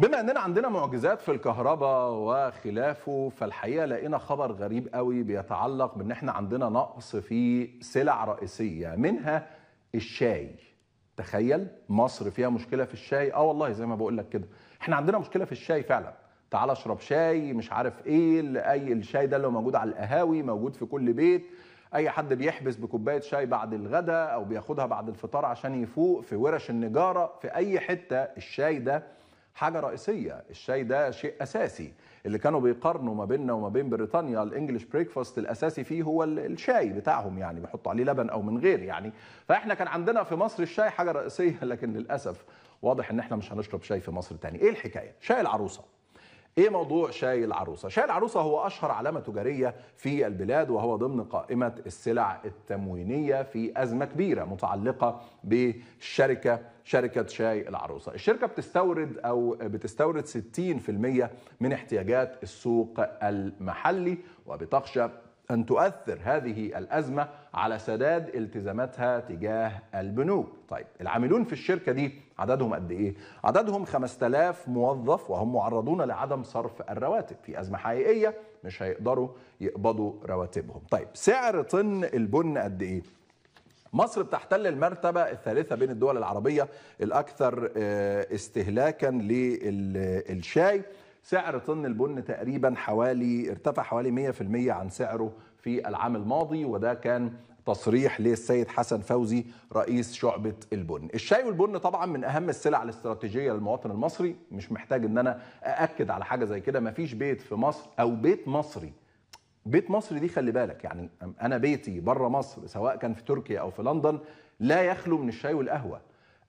بما اننا عندنا معجزات في الكهرباء وخلافه فالحقيقه لقينا خبر غريب قوي بيتعلق بان احنا عندنا نقص في سلع رئيسيه منها الشاي تخيل مصر فيها مشكله في الشاي اه والله زي ما بقول لك كده احنا عندنا مشكله في الشاي فعلا تعال اشرب شاي مش عارف ايه اي الشاي ده اللي موجود على القهاوي موجود في كل بيت اي حد بيحبس بكوبايه شاي بعد الغداء او بياخدها بعد الفطار عشان يفوق في ورش النجاره في اي حته الشاي ده حاجه رئيسيه الشاي ده شيء اساسي اللي كانوا بيقارنوا ما بيننا وما بين بريطانيا الانجليش بريكفاست الاساسي فيه هو الشاي بتاعهم يعني بيحطوا عليه لبن او من غير يعني فاحنا كان عندنا في مصر الشاي حاجه رئيسيه لكن للاسف واضح ان احنا مش هنشرب شاي في مصر تاني ايه الحكايه شاي العروسه ايه موضوع شاي العروسه؟ شاي العروسه هو اشهر علامه تجاريه في البلاد وهو ضمن قائمه السلع التموينيه في ازمه كبيره متعلقه بالشركه شركه شاي العروسه. الشركه بتستورد او بتستورد 60% من احتياجات السوق المحلي وبتخشى أن تؤثر هذه الأزمة على سداد التزاماتها تجاه البنوك طيب العاملون في الشركة دي عددهم قد إيه؟ عددهم 5000 موظف وهم معرضون لعدم صرف الرواتب في أزمة حقيقية مش هيقدروا يقبضوا رواتبهم طيب سعر طن البن قد إيه؟ مصر بتحتل المرتبة الثالثة بين الدول العربية الأكثر آه، استهلاكا للشاي سعر طن البن تقريبا حوالي ارتفع حوالي 100% عن سعره في العام الماضي وده كان تصريح للسيد حسن فوزي رئيس شعبة البن الشاي والبن طبعا من أهم السلع الاستراتيجية للمواطن المصري مش محتاج أن أنا أأكد على حاجة زي كده مفيش بيت في مصر أو بيت مصري بيت مصري دي خلي بالك يعني أنا بيتي بره مصر سواء كان في تركيا أو في لندن لا يخلو من الشاي والقهوة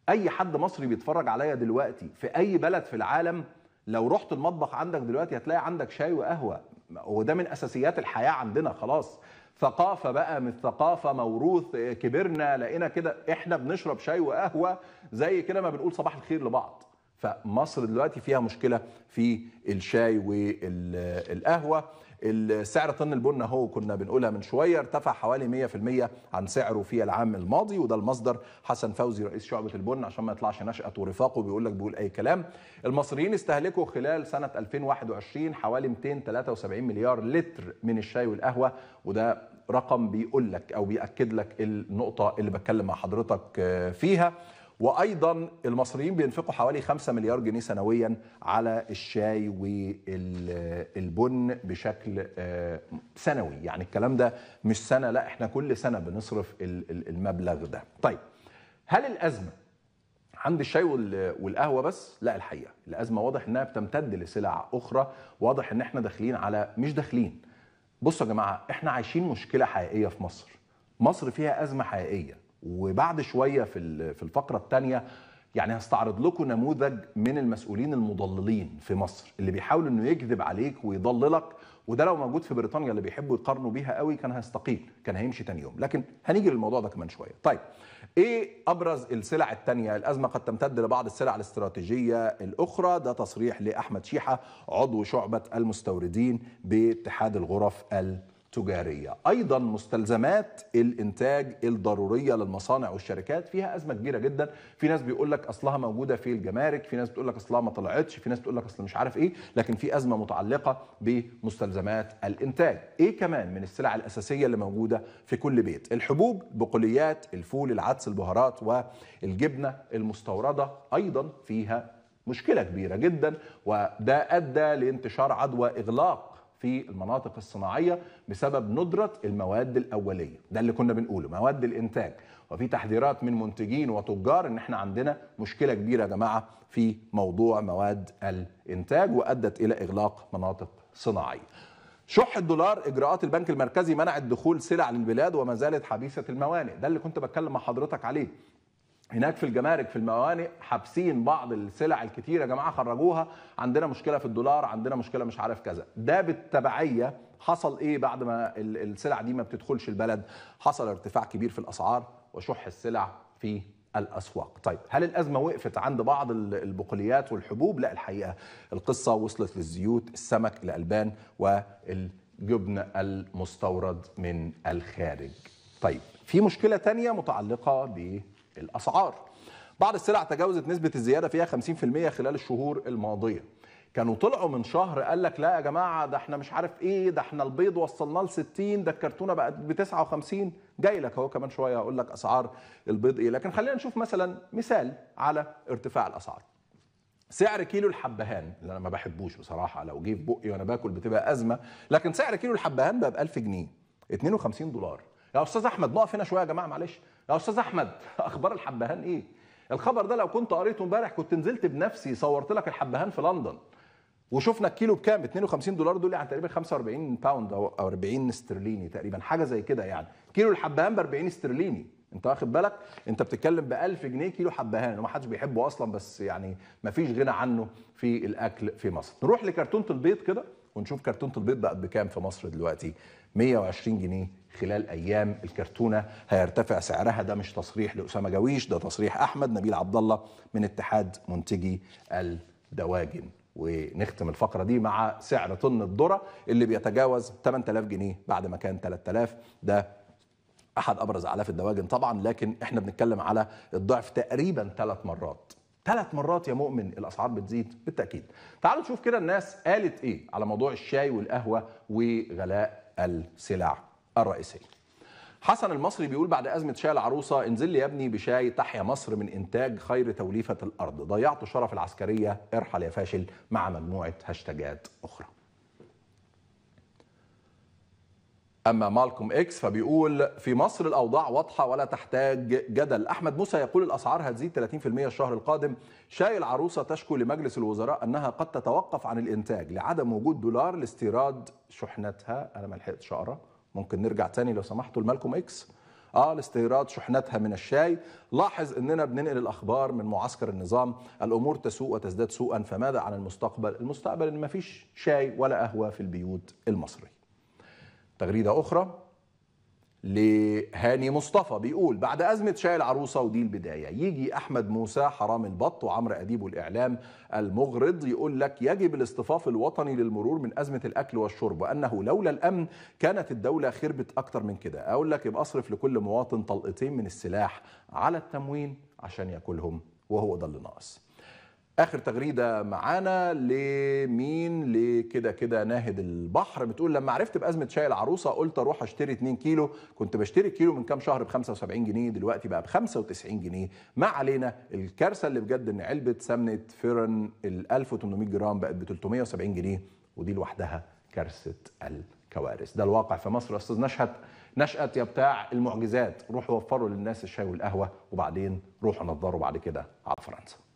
أي حد مصري بيتفرج عليا دلوقتي في أي بلد في العالم لو رحت المطبخ عندك دلوقتي هتلاقي عندك شاي وقهوه وده من اساسيات الحياه عندنا خلاص ثقافة بقى من ثقافة موروث كبرنا لقينا كده احنا بنشرب شاي وقهوة زي كده ما بنقول صباح الخير لبعض فمصر دلوقتي فيها مشكله في الشاي والقهوه السعر طن البن اهو كنا بنقولها من شويه ارتفع حوالي 100% عن سعره في العام الماضي وده المصدر حسن فوزي رئيس شعبه البن عشان ما يطلعش نشأة ورفاقه بيقول لك بيقول اي كلام المصريين استهلكوا خلال سنه 2021 حوالي 273 مليار لتر من الشاي والقهوه وده رقم بيقول لك او بياكد لك النقطه اللي بتكلم مع حضرتك آه، فيها وايضا المصريين بينفقوا حوالي 5 مليار جنيه سنويا على الشاي والبن بشكل آه، سنوي يعني الكلام ده مش سنه لا احنا كل سنه بنصرف المبلغ ده طيب هل الازمه عند الشاي والقهوه بس لا الحقيقه الازمه واضح انها بتمتد لسلع اخرى واضح ان احنا داخلين على مش داخلين بصوا يا جماعه احنا عايشين مشكله حقيقيه في مصر مصر فيها ازمه حقيقيه وبعد شويه في في الفقره الثانيه يعني هستعرض لكم نموذج من المسؤولين المضللين في مصر اللي بيحاول انه يكذب عليك ويضللك وده لو موجود في بريطانيا اللي بيحبوا يقارنوا بيها قوي كان هيستقيل كان هيمشي تاني يوم لكن هنيجي للموضوع ده كمان شويه طيب ايه ابرز السلع الثانيه الازمه قد تمتد لبعض السلع الاستراتيجيه الاخرى ده تصريح لاحمد شيحه عضو شعبه المستوردين باتحاد الغرف ال تجارية أيضا مستلزمات الإنتاج الضرورية للمصانع والشركات فيها أزمة كبيرة جدا في ناس بيقول لك أصلها موجودة في الجمارك في ناس بتقول لك أصلها ما طلعتش في ناس بتقول لك أصل مش عارف إيه لكن في أزمة متعلقة بمستلزمات الإنتاج إيه كمان من السلع الأساسية اللي موجودة في كل بيت الحبوب بقوليات الفول العدس البهارات والجبنة المستوردة أيضا فيها مشكلة كبيرة جدا وده أدى لانتشار عدوى إغلاق في المناطق الصناعيه بسبب ندره المواد الاوليه ده اللي كنا بنقوله مواد الانتاج وفي تحذيرات من منتجين وتجار ان احنا عندنا مشكله كبيره يا جماعه في موضوع مواد الانتاج وادت الى اغلاق مناطق صناعيه شح الدولار اجراءات البنك المركزي منعت دخول سلع للبلاد وما زالت حبيسه الموانئ ده اللي كنت بتكلم مع حضرتك عليه هناك في الجمارك في الموانئ حابسين بعض السلع الكتير يا جماعه خرجوها عندنا مشكله في الدولار عندنا مشكله مش عارف كذا ده بالتبعيه حصل ايه بعد ما السلع دي ما بتدخلش البلد حصل ارتفاع كبير في الاسعار وشح السلع في الاسواق طيب هل الازمه وقفت عند بعض البقوليات والحبوب لا الحقيقه القصه وصلت للزيوت السمك الالبان والجبن المستورد من الخارج طيب في مشكله تانية متعلقه ب الأسعار بعض السلع تجاوزت نسبة الزيادة فيها 50% خلال الشهور الماضية كانوا طلعوا من شهر قال لك لا يا جماعة ده احنا مش عارف ايه ده احنا البيض وصلناه ل 60 ده الكرتونة بقت ب 59 جاي لك اهو كمان شوية هقول لك أسعار البيض ايه لكن خلينا نشوف مثلا مثال على ارتفاع الأسعار سعر كيلو الحبهان اللي انا ما بحبوش بصراحه لو جه في بقي وانا باكل بتبقى ازمه لكن سعر كيلو الحبهان بقى ب 1000 جنيه 52 دولار يا استاذ احمد نقف هنا شويه يا جماعه معلش يا استاذ احمد اخبار الحبهان ايه الخبر ده لو كنت قريته امبارح كنت نزلت بنفسي صورت لك الحبهان في لندن وشفنا الكيلو بكام 52 دولار دول يعني تقريبا 45 باوند او 40 استرليني تقريبا حاجه زي كده يعني كيلو الحبهان ب 40 استرليني انت واخد بالك انت بتتكلم ب 1000 جنيه كيلو حبهان وما حدش بيحبه اصلا بس يعني ما فيش غنى عنه في الاكل في مصر نروح لكرتونه البيض كده ونشوف كرتونه البيض بقت بكام في مصر دلوقتي 120 جنيه خلال ايام الكرتونه هيرتفع سعرها ده مش تصريح لاسامه جويش ده تصريح احمد نبيل عبد الله من اتحاد منتجي الدواجن ونختم الفقره دي مع سعر طن الذره اللي بيتجاوز 8000 جنيه بعد ما كان 3000 ده احد ابرز اعلاف الدواجن طبعا لكن احنا بنتكلم على الضعف تقريبا ثلاث مرات ثلاث مرات يا مؤمن الاسعار بتزيد بالتاكيد تعالوا نشوف كده الناس قالت ايه على موضوع الشاي والقهوه وغلاء السلع الرئيسية حسن المصري بيقول بعد أزمة شاي العروسة انزل لي يا ابني بشاي تحيا مصر من إنتاج خير توليفة الأرض ضيعت شرف العسكرية ارحل يا فاشل مع مجموعة هاشتاجات أخرى أما مالكوم إكس فبيقول في مصر الأوضاع واضحة ولا تحتاج جدل أحمد موسى يقول الأسعار هتزيد 30% الشهر القادم شاي العروسة تشكو لمجلس الوزراء أنها قد تتوقف عن الإنتاج لعدم وجود دولار لاستيراد شحنتها أنا ما لحقتش أقرأ ممكن نرجع تاني لو سمحتوا لمالكوم اكس اه لاستيراد شحنتها من الشاي لاحظ اننا بننقل الاخبار من معسكر النظام الامور تسوء وتزداد سوءا فماذا عن المستقبل المستقبل ان مفيش شاي ولا قهوه في البيوت المصري تغريده اخرى لهاني مصطفى بيقول بعد أزمة شاي العروسة ودي البداية يجي أحمد موسى حرام البط وعمرو أديب الإعلام المغرض يقول لك يجب الاصطفاف الوطني للمرور من أزمة الأكل والشرب وأنه لولا الأمن كانت الدولة خربت أكتر من كده أقول لك يبقى أصرف لكل مواطن طلقتين من السلاح على التموين عشان ياكلهم وهو ده اللي ناقص اخر تغريده معانا لمين لكده كده ناهد البحر بتقول لما عرفت بازمه شاي العروسه قلت اروح اشتري 2 كيلو كنت بشتري كيلو من كام شهر ب 75 جنيه دلوقتي بقى ب 95 جنيه ما علينا الكارثه اللي بجد ان علبه سمنه فيرن ال 1800 جرام بقت ب 370 جنيه ودي لوحدها كارثه الكوارث ده الواقع في مصر يا استاذ نشهد نشأت يا بتاع المعجزات روحوا وفروا للناس الشاي والقهوه وبعدين روحوا نظروا بعد كده على فرنسا